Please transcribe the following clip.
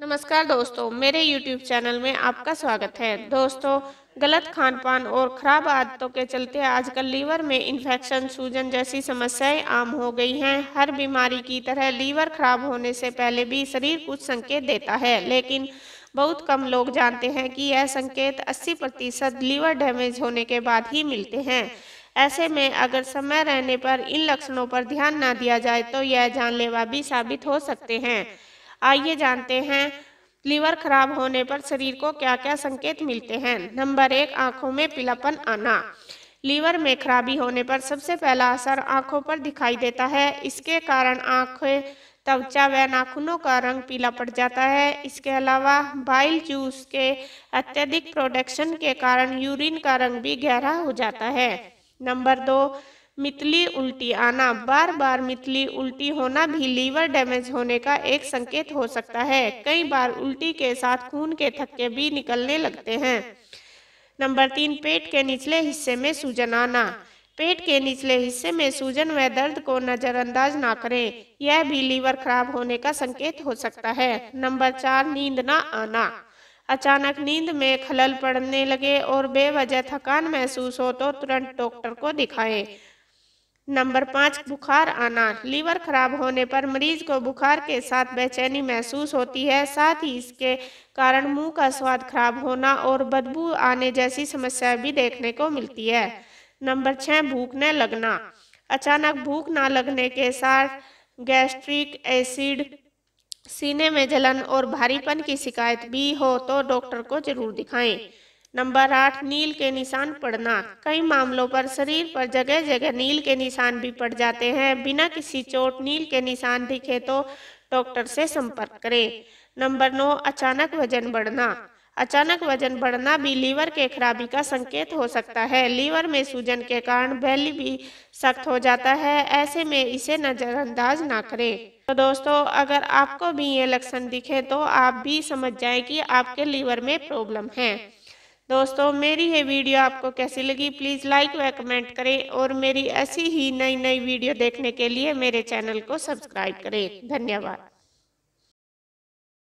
नमस्कार दोस्तों मेरे YouTube चैनल में आपका स्वागत है दोस्तों गलत खान पान और खराब आदतों के चलते आजकल लीवर में इन्फेक्शन सूजन जैसी समस्याएं आम हो गई हैं हर बीमारी की तरह लीवर खराब होने से पहले भी शरीर कुछ संकेत देता है लेकिन बहुत कम लोग जानते हैं कि यह संकेत 80 प्रतिशत लीवर डैमेज होने के बाद ही मिलते हैं ऐसे में अगर समय रहने पर इन लक्षणों पर ध्यान न दिया जाए तो यह जानलेवा भी साबित हो सकते हैं आइए जानते हैं लीवर खराब होने पर शरीर को क्या क्या संकेत मिलते हैं नंबर एक आंखों में पीलापन आना लीवर में खराबी होने पर सबसे पहला असर आंखों पर दिखाई देता है इसके कारण आंखें त्वचा व नाखूनों का रंग पीला पड़ जाता है इसके अलावा बाइल जूस के अत्यधिक प्रोडक्शन के कारण यूरिन का रंग भी गहरा हो जाता है नंबर दो मितली उल्टी आना बार बार मितली उल्टी होना भी लीवर डैमेज होने का एक संकेत हो सकता है कई बार उल्टी के साथ खून के थक्के भी निकलने लगते हैं नंबर तीन पेट के निचले हिस्से में सूजन आना पेट के निचले हिस्से में सूजन व दर्द को नज़रअंदाज ना करें यह भी लीवर खराब होने का संकेत हो सकता है नंबर चार नींद ना आना अचानक नींद में खलल पड़ने लगे और बेवजह थकान महसूस हो तो तुरंत डॉक्टर को दिखाएं नंबर पाँच बुखार आना लीवर खराब होने पर मरीज को बुखार के साथ बेचैनी महसूस होती है साथ ही इसके कारण मुंह का स्वाद खराब होना और बदबू आने जैसी समस्याएं भी देखने को मिलती है नंबर छः भूख न लगना अचानक भूख ना लगने के साथ गैस्ट्रिक एसिड सीने में जलन और भारीपन की शिकायत भी हो तो डॉक्टर को जरूर दिखाएं नंबर आठ नील के निशान पड़ना कई मामलों पर शरीर पर जगह जगह नील के निशान भी पड़ जाते हैं बिना किसी चोट नील के निशान दिखे तो डॉक्टर से संपर्क करें नंबर नौ अचानक वजन बढ़ना अचानक वजन बढ़ना भी लीवर के खराबी का संकेत हो सकता है लीवर में सूजन के कारण बैली भी सख्त हो जाता है ऐसे में इसे नज़रअंदाज ना करें तो दोस्तों अगर आपको भी ये लक्षण दिखे तो आप भी समझ जाए कि आपके लीवर में प्रॉब्लम है दोस्तों मेरी ये वीडियो आपको कैसी लगी प्लीज़ लाइक व कमेंट करें और मेरी ऐसी ही नई नई वीडियो देखने के लिए मेरे चैनल को सब्सक्राइब करें धन्यवाद